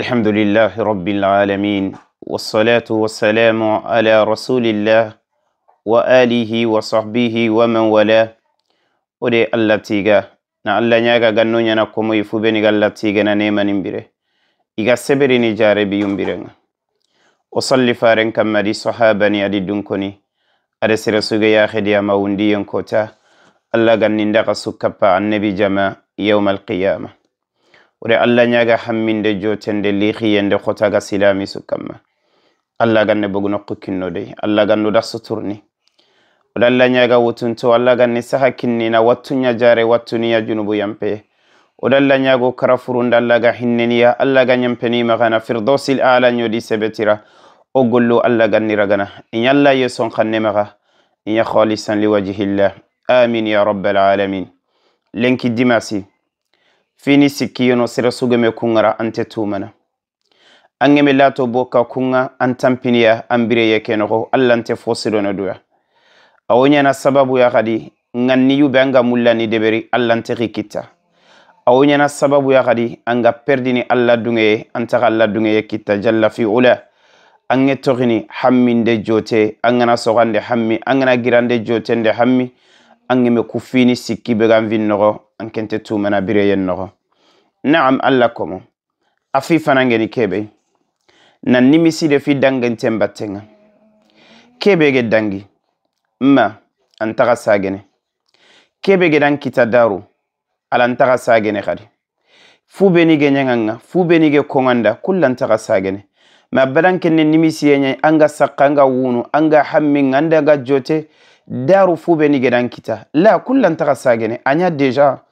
الحمد لله رب العالمين والصلاة والسلام على رسول الله وآله وصحبه ومن والاه ودي الله تيغا نا الله نياغا غنو نانا كومو يفو بني الله تيغا نا نيما نمبره إيغا سبري نجاري بيوم بيرنغ وصلي فارن كما دي صحاباني أدي دونكوني أدي سرسوغي يا خدي أما ونديون كوتا الله غنين دقا سكبا عن نبي جما يوم القيامة wore allah ñaga hamminde jotende lihiyende hotaga silami sukkamma allah ganne bogu nokku kinnode allah ganduɗa suturni oɗo allah ñaga wutunto allah ganne saha kinnina wattuña jare wattuniya junubu yampe oɗo allah ñago kara furunda allah ga hinneniya allah ga ñampenima gana firdosil ala nyodi sebetira o gollo allah gannira gana iña allah ye son kannemaga iña halisan liwajihillah amin ya rabbal alamin lenki dimasi fini sikkiyono sera sugeme kuŋara ante tumana aŋeme lato bo ka kuŋa an tampiniya an bireye kenoxo alla nte fo sirona duya awo ɲana sababuya xadi ŋanni yube an ga mullani deberi alla nte xikitta awo ɲana sababuya xadi an ga perdini alla duŋeye anta xa alla duŋeye kitta jalla fi ula an ŋe toxini hamminde jote an ŋana soxande hammi an ŋana girande jotende hammi ange me kufini sikki be gan vinnogo an kente tumana bireyen nogo naam allah komo afi fanangeni kebe nan nimiside fi dangenten battenga kebe ge dangi ma antaga sagene kebe ge dan kita daru alantaga sagene kadi fu beni ge nyanganga fu beni ge konganda kullantaga sagene ma badan kenne nimisiyenya anga sakka anga wunu anga hamming anda ga jote daru fu be ni gedan kita la kullan taga sagene anya deja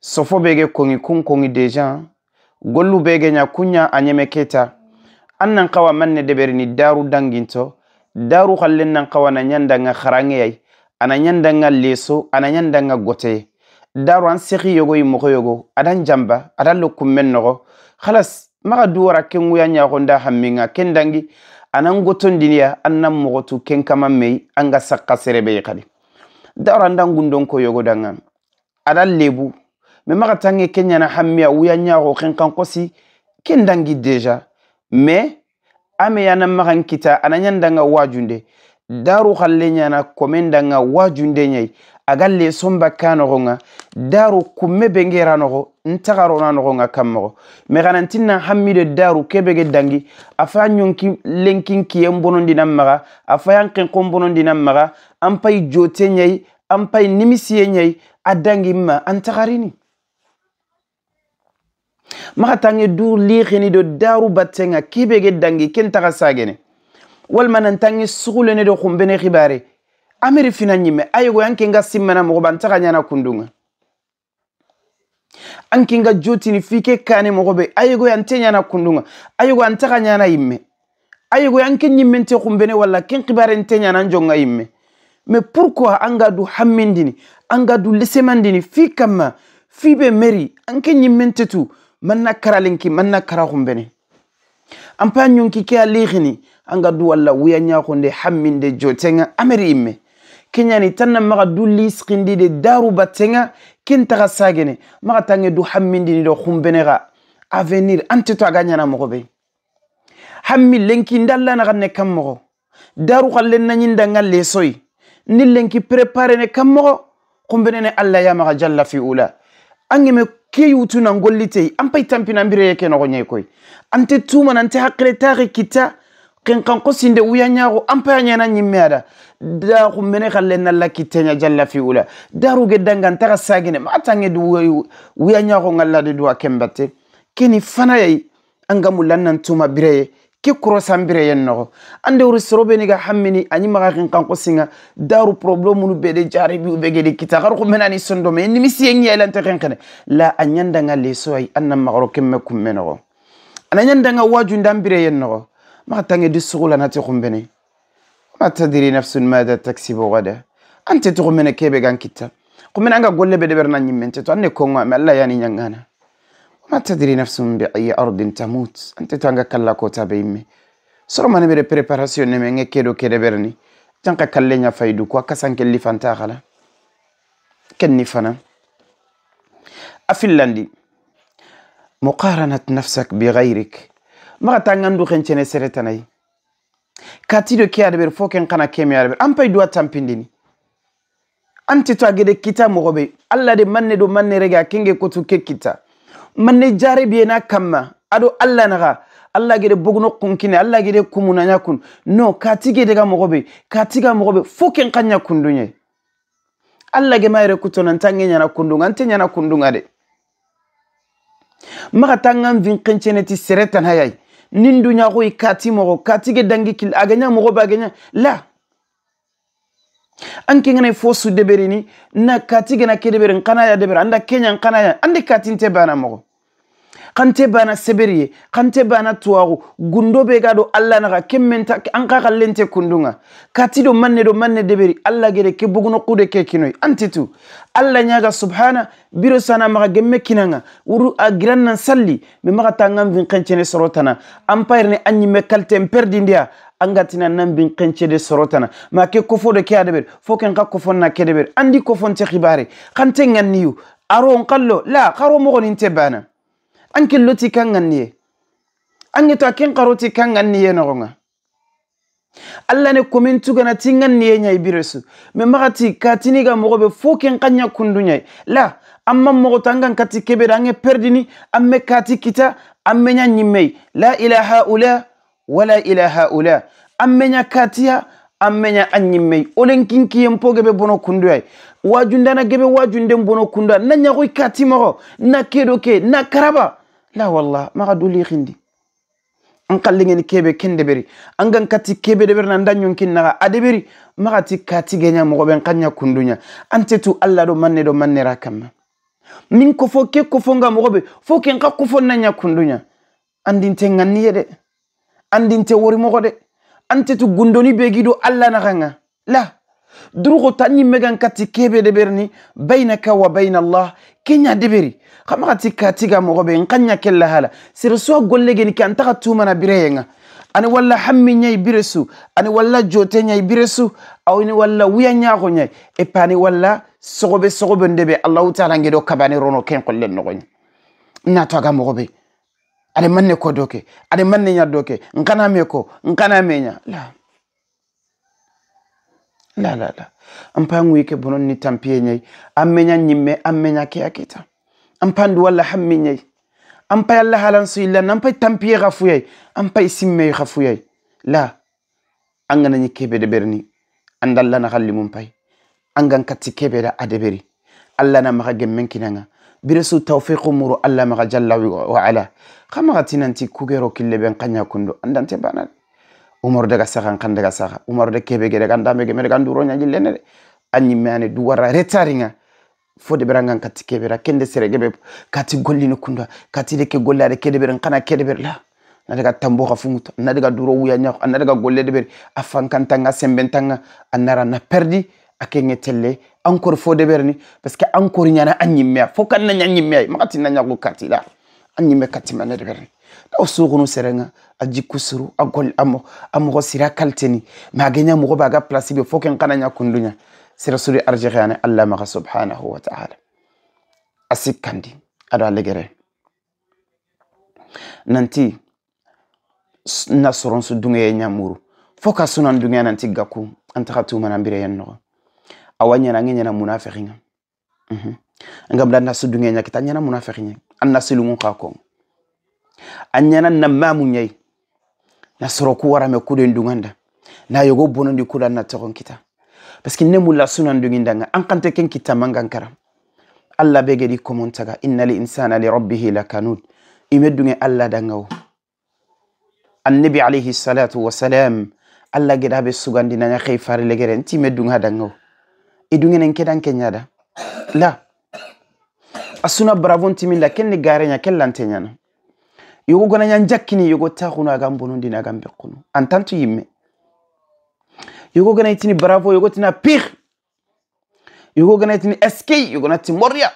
sofo bege kongi kun kongi deja gollu bege nya kunya anyeme keta annan kawa manne deberi ni daru danginto daru hallen nan kawa na nyanda nga kharange yai ana nyanda nga leso ana nyanda nga gote daru an sekhi yogo yi mogo yogo adan jamba adan lokummen nogo khalas maga duwara kenguya nya gonda hamminga kendangi anan gotondiniya an nan mogotu kenkaman mei an ga sakka serebeyi kadi daora ndan gundon ko yogo danga adan lebu me maga tange kenyana hammiya wuyanyago kenkan kosi ken dangi deja me ame anan magan kita ananyandanga wajunde daru kallenyana komendanga wajunde nyai agalle somba ka nogonŋa daru kumme bengera nogo ntagarona nogonŋa kammogo me ganantinna hammido daru kebege dangi afaya nyonki lenkin kiye nbonondi nan maga afaya nkenko nbonondi nan maga anpayi jote nyai anpayi nimisiye nyai a dangi ma antagarini maga tange du lihinido daru battenŋa kebege dangi kentaga sagene walma nantange sugulene do kumbene hibare ameri fina ñimme ayego an nga simmana mogo ban taxa ñana kundunga nga juti ni fike kane mogo be ayego an nyana kundunga ayego an taxa ñana yimme ayego an ke ñimmen te xumbene walla ken xibaren te njonga yimme me pourquoi an ga du hammindini anga du lesemandini fi kamma fi meri an nyime nte tu manna karalinki manna karakumbene na kara xumbene an pa ke a lixini du wala wuya ñaxunde hamminde jotenga ameri yimme keñani tanna maxa du lisxindide daru battenga ken taxa sagene maxa tange du hammindinido xumbenexa avenir anteto aga ñana moxo ɓe hammi lenki ndallana xanne kam moxo daru xa lennañindanga lesoy ni lenki préparene kam moxo xumbenene allah yamaxa jalla fi ula angeme ke yutuna ngollitey anpay tampina mbireye ke noxo ñay koy ante tumana ante xaqire taxe kitta kenkanko sinde wuyanyaxo anpayañana ñimmeada daxu mene xale nalla kitteña jalla fi wula daruge dangan taxa sagine ma tange du wuyañaxo ngallade duwa kembatte keni fanayay angamu lannan tuma bireye ke kurosan bireyen noxo ande wuri soroɓeniga hammini añimaxa xenkanko singa daru problemenu bede jaribi ubegedi kita xar xu menani sondome e nimisiyeñiyaylante xenxene la a ñandanga leso ay annan maxaro kemme kumme noxo ana ñandanga wajundan bireyen noxo ma taa ngedu sugu la naa te kunbɛnne maa taa diri nafsuun mada takisi bɔgaddaa. an teetu kunbɛnne k'e bɛ gaa kitaa kunbɛnne an ka gole bɛ de ko ngaa mɛ ala yaa ni nyaangaana de aayi aordentaamuutu an teetu an ka de perpeparation neemee n ka kedo k'e de bɛrɛ ni janka kalle nya faayidugua kasaan keellif an fana. a finlandi di. nafsak nati naaf magata ngandu kencene seretanayi katido ke ada ber fo ken kana keme ada ber ampay duwa tampindini Ante tu agede kita mogobe alla de manne do manne rega kenge kotu ke kita manne jare biena kama. ado alla naga alla gede bogno kunkine alla gede kumuna nyakun no katige daga mogobe katiga mogobe fo ken kanya kundunye alla ge mayre kutona tange nyana kundunga ante nyana kundunga de maga tangan vin kenceneti seretan hayai nin duɲaxoyi kati moxo katige dangi kil a gaɲa moxo be a gaɲa la an ke ngana fo su deberini na katige na ke deberin xana ya deberi anda keɲa n xana ya ande katinte bana moxo kante bana seberye kante bana tuwaru gundo be ga do allah naga kemmenta an ka kallente kundunga kati do manne do manne deberi allah gere ke buguno kude ke kinoy antitu allah nyaga subhana biro sana maga gemme kinanga wuru a giran nan salli be maga ta ngam vin kancene sorotana ampire ne anyi me kalte perdi ndia angatina nan bin kencede sorotana ma ke kofo de ke adeber fo ken ka kofon na ke deber andi kofon te xibare kante nganniyu aro n kallo la xaro moxoninte bana an killoti kan ganniye an ŋeto a kinxaroti kan ganniye noxonga allah ne komin tuganati ganniye ɲai biresu ma maxati katini ga moxo be fo kinxanɲa kundu ɲai la an ma moxo to an gan kati kebeda an ŋe perdini an me kati kita an meɲa ɲimmei la ila haula wala ila haula an meɲa katiya an meɲa an ɲimmei wo len kinkiyen po gebe bono kundu ai wajundana gebe wajunden bono kundu a na ɲaxoi kati moxo na kedo ke na karaba la walla maxa duliixindi an xallingeni keɓe ken deɓeri an gan kati keɓe deɓeri na ndañon kin naxa a deɓeri maxati katigeña moxoɓen xanña kunduña an tetu allah ɗo manne ɗo mannera kamma min kofo ke kofonga moxoɓe fo ken xa kofo naña kunduña andinte ganniye de andinte worimoxo de an tetu gundoni ɓegiɗo allah naxanga la duruxo ta ñimmegan kati keɓe deɓerni baynaka wa baynallah kenya deberi kamaka tika tiga mogobe nkanya kella hala sir so gollege ni kan taka tuma na bire yenga ani walla hammi nyai biresu ani walla jote nyai biresu aw ni walla wiya nyaako nyai e pani walla sogobe sogobe ndebe allah taala ngedo kabane rono ken kollen no gonya na taga mogobe ani manne ko doke ani manne nyadoke nkana meko nkana menya la la la la ampangu yike bonon ni tampie nyai amenya nyimme amenya ke akita ampandu wala hammi nyai ampa yalla halan su illa tampie gafu yai ampa isimme gafu yai la angana ni kebe de berni andalla na halli mum angan katti kebe da adeberi alla na maga gemmen kinanga biresu tawfiqu muru alla maga jalla wa ala kama kugero kille ben kanya kundo andante banal umar daga sakan kan daga saka umar de kebe gere kan dame ge kan duro nyaji lene anyi mane duwara retaringa de berangan kati ra kende sere gebe kati golli no kunda kati de ke de kede beran kana kede ber la na daga tambo ka fumut na daga duro wuya nyako na daga golle de ber afan kan tanga semben tanga anara na perdi akenge telle encore de berni parce que encore nyana anyi fo kan na nyanyi mea makati na nyako kati la anyi me kati mane de berni aw sogunu serenga a jikku suru a gol a mɔgɔ sira kalteni ma a gɛɲa mɔgɔ b'a ka plasi be fo kana ɲa kundu sira suri arjihani allah maga subhanahu wa ta'ala a ado ale nanti na soronsu dungɛye ɲamuru fo ka sunan dungɛya nanti gaku mhm. an taga tumana an bire yen nɔgɔ awa ɲana an ge nasu dungɛya ɲa kita ɲana munafɛkiɲa an nasilungu a na mamu ɲayi na sɔrɔ ku warame kuden duganda na yogo bonondi kula na togon kita parce que ne sunan dugindanga an kante ken kita mangan kara allah be gedi komontaga inna li insana li rabbihi lakanud ime dunge allah dangawo annabi alayhi salatu wasalam allah geda be sugandinaga xey farilegere nti ime dunga dangawo i dungenen kedan kenyada la asuna bravo ntimin la ken ni gareña ken lanteñana yogogonayan jakkini yogo tahunu agan bonundini agan bekkunu antantu yimme yogogonaytini bravo yogotina pir yogogonaytini eskey yogonati morya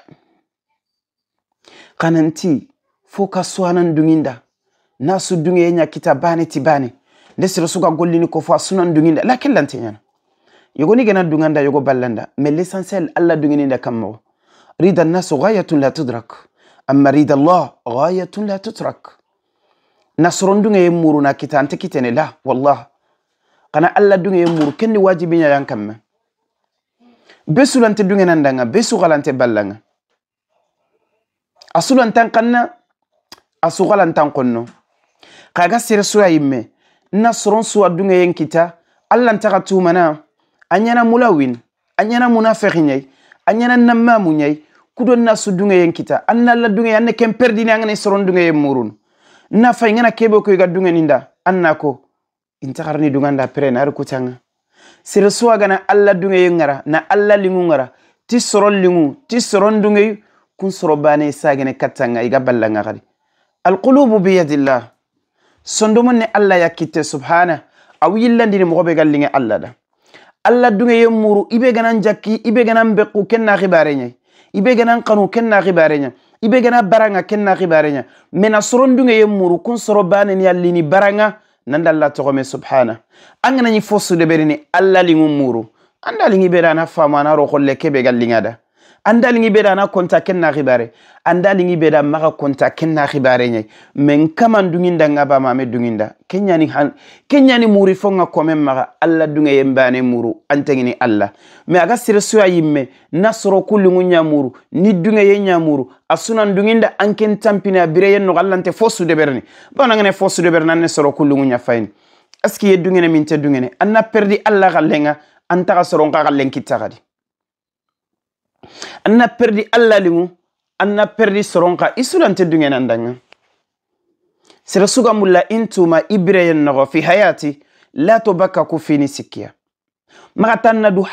kananti fo ka suhanan duginda na su dungeye ñakkita bane ti bane nde siro suga gollini ko fo a sunan duginda lakin lanteñana yogoni gena duganda yogo ballanda mais l'essentiel allah dugininda kammawo rida annasu gayatun la tudrak amma rida allah gayatun la tutrak nasorondugeye muru na kita ante kitene la wallah kana allah dugeye muru kendi wajibiñayan kamme be sulante dugenandaga be sugalante ballaga a sulantan kanna a sugalantan konno kaga sere suwa yimme nasoron suwa dugeyen kita allantaga tumana a ñana mulawin a ñana munafehiñay a ñana nammamuñay kudon nasu dugeyen kita annaallah dugeye anne ken perdini angana soron dugeyen murunu na fay ngana kebo ko ga dunga ninda anna ko intakar ni dunga nda pere na ruku tanga sere suwa gana alla dunga yu ngara na alla lingu ngara ti soron lingu ti soron dunga yu kun soro bane sa gane katanga iga balla nga gari alqulubu bi yadillah sondomon ne alla yakite subhana awillandi ni mogobe gallinga alla da alla dunga yu muru ibe gana jakki ibe gana mbeku kenna xibare nyai i be gana kanu ken na xibarenya i be gana baranga ken na xibarenya me na sorondunge ye muru kun soro baneni allini baranga nanda alla toxome subhana a ganañi fo sudeberini allalingu muru andalingi be da na famu ana roxolle kebe gallinga da Anda lingi beda na konta ken na khibare lingi beda maka konta ken na khibare nyai men kaman dunginda ngaba mame dunginda kenyani han kenyani muri fonga kome maka alla dunga yembane muru antengini alla me aga sirsu ayimme nasro munya muru ni dunga yenya nyamuru asuna dunginda anken tampina bire yenno allante fosu de berni bana ngene fosu de berna ne soro munya fayni aski yedungene dungene minte dungene anna perdi alla galenga antara soro ngaga tagadi anna perdi allah lingu anna perdi soronka i sulante dungenan danga sera suga mulla intuma i bireyen fi hayati lato bakka ku fini sikkiya maxa tan na du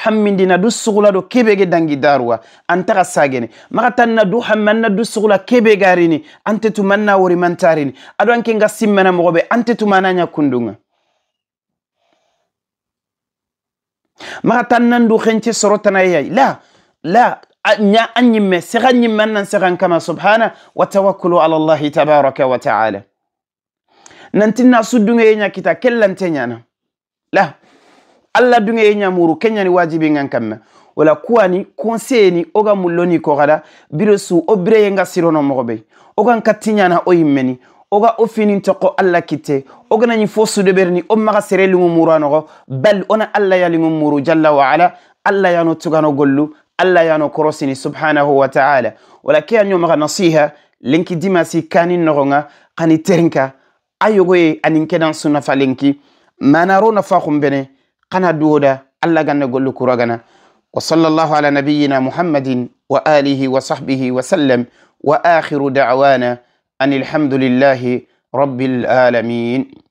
na du sugula do kebege dangi daruwa an taxa sagene maxa tan na du hammi an na du sugula kebe garini ante tuma an na wori mantarini ado an ke nga simmana moxobe ante tuma ana ɲa kundunga maxa tan du xence soro tana yeyai la لا أني ما سغني من سغن كما سبحانه وتوكلوا على الله تبارك وتعالى نانتنا سدو غينا كتا كلا نتنيانا لا الله دو غينا مورو كنياني واجبي غان كما ولا كواني كونسيني اوغا مولوني كوغالا بيرسو او بري غا سيرونو مغبي اوغان كاتينيانا او يمني oga o finin toko allah kitte oganañi fo sudoɓerni o maga sere lingu muranoxo bal ona allah yalingu muru jalla wa ala allah yano tugano gollu alla yano korosini subhanahu wa ta'ala wala ke anyo maga nasiha linki dimasi kanin noronga kani terinka ayogo ye anin kedan sunna falinki manaro nafa kumbene kana duoda alla ganna gollu kuragana wa sallallahu ala nabiyyina muhammadin wa alihi wa sahbihi wa sallam wa akhiru da'wana an alhamdulillahi rabbil alamin